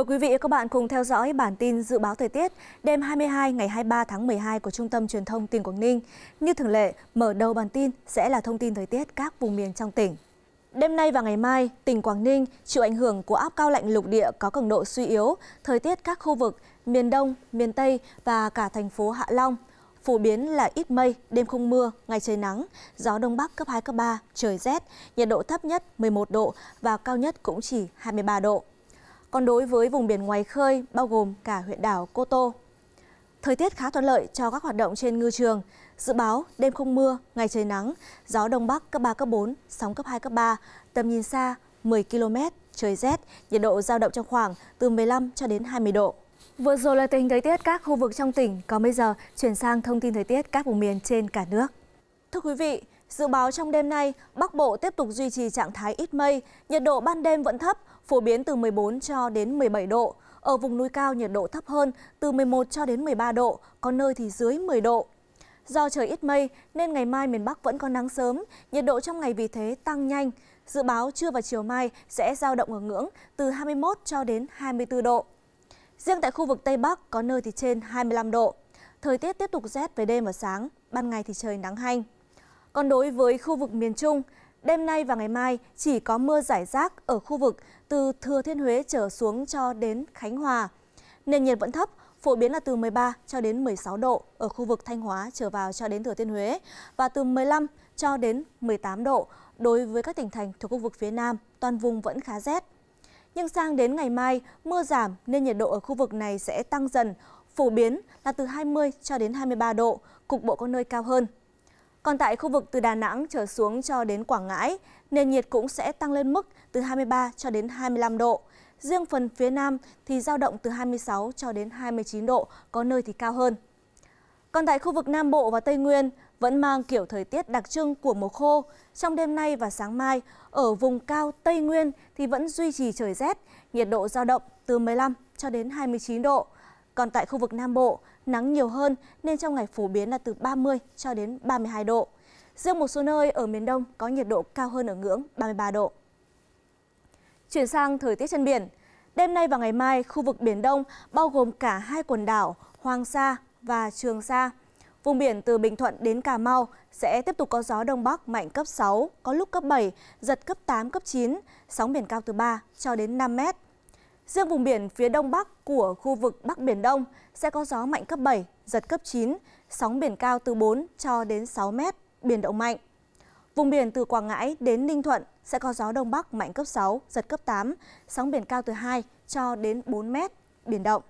Mời quý vị và các bạn cùng theo dõi bản tin dự báo thời tiết đêm 22 ngày 23 tháng 12 của Trung tâm Truyền thông tỉnh Quảng Ninh. Như thường lệ, mở đầu bản tin sẽ là thông tin thời tiết các vùng miền trong tỉnh. Đêm nay và ngày mai, tỉnh Quảng Ninh chịu ảnh hưởng của áp cao lạnh lục địa có cường độ suy yếu, thời tiết các khu vực miền Đông, miền Tây và cả thành phố Hạ Long phổ biến là ít mây, đêm không mưa, ngày trời nắng, gió đông bắc cấp 2 cấp 3, trời rét, nhiệt độ thấp nhất 11 độ và cao nhất cũng chỉ 23 độ. Còn đối với vùng biển ngoài khơi, bao gồm cả huyện đảo Cô Tô. Thời tiết khá thuận lợi cho các hoạt động trên ngư trường. Dự báo đêm không mưa, ngày trời nắng, gió đông bắc cấp 3 cấp 4, sóng cấp 2 cấp 3, tầm nhìn xa 10 km, trời rét, nhiệt độ giao động trong khoảng từ 15 cho đến 20 độ. Vừa rồi là tình thời tiết các khu vực trong tỉnh, còn bây giờ chuyển sang thông tin thời tiết các vùng miền trên cả nước. Thưa quý vị, Dự báo trong đêm nay, Bắc Bộ tiếp tục duy trì trạng thái ít mây, nhiệt độ ban đêm vẫn thấp, phổ biến từ 14 cho đến 17 độ. Ở vùng núi cao nhiệt độ thấp hơn, từ 11 cho đến 13 độ, có nơi thì dưới 10 độ. Do trời ít mây nên ngày mai miền Bắc vẫn có nắng sớm, nhiệt độ trong ngày vì thế tăng nhanh. Dự báo trưa và chiều mai sẽ dao động ở ngưỡng từ 21 cho đến 24 độ. Riêng tại khu vực Tây Bắc có nơi thì trên 25 độ. Thời tiết tiếp tục rét về đêm và sáng, ban ngày thì trời nắng hanh. Còn đối với khu vực miền Trung, đêm nay và ngày mai chỉ có mưa giải rác ở khu vực từ Thừa Thiên Huế trở xuống cho đến Khánh Hòa. Nền nhiệt vẫn thấp, phổ biến là từ 13 cho đến 16 độ ở khu vực Thanh Hóa trở vào cho đến Thừa Thiên Huế và từ 15 cho đến 18 độ đối với các tỉnh thành thuộc khu vực phía Nam, toàn vùng vẫn khá rét. Nhưng sang đến ngày mai, mưa giảm nên nhiệt độ ở khu vực này sẽ tăng dần, phổ biến là từ 20 cho đến 23 độ, cục bộ có nơi cao hơn. Còn tại khu vực từ Đà Nẵng trở xuống cho đến Quảng Ngãi, nền nhiệt cũng sẽ tăng lên mức từ 23 cho đến 25 độ. Riêng phần phía Nam thì giao động từ 26 cho đến 29 độ, có nơi thì cao hơn. Còn tại khu vực Nam Bộ và Tây Nguyên vẫn mang kiểu thời tiết đặc trưng của mùa khô. Trong đêm nay và sáng mai, ở vùng cao Tây Nguyên thì vẫn duy trì trời rét, nhiệt độ giao động từ 15 cho đến 29 độ. Còn tại khu vực Nam Bộ, nắng nhiều hơn nên trong ngày phổ biến là từ 30 cho đến 32 độ. Riêng một số nơi ở miền Đông có nhiệt độ cao hơn ở ngưỡng 33 độ. Chuyển sang thời tiết trên biển. Đêm nay và ngày mai, khu vực Biển Đông bao gồm cả hai quần đảo Hoàng Sa và Trường Sa. Vùng biển từ Bình Thuận đến Cà Mau sẽ tiếp tục có gió Đông Bắc mạnh cấp 6, có lúc cấp 7, giật cấp 8, cấp 9, sóng biển cao từ 3 cho đến 5 mét. Riêng vùng biển phía đông bắc của khu vực Bắc Biển Đông sẽ có gió mạnh cấp 7, giật cấp 9, sóng biển cao từ 4 cho đến 6 mét, biển động mạnh. Vùng biển từ Quảng Ngãi đến Ninh Thuận sẽ có gió đông bắc mạnh cấp 6, giật cấp 8, sóng biển cao từ 2 cho đến 4 mét, biển động.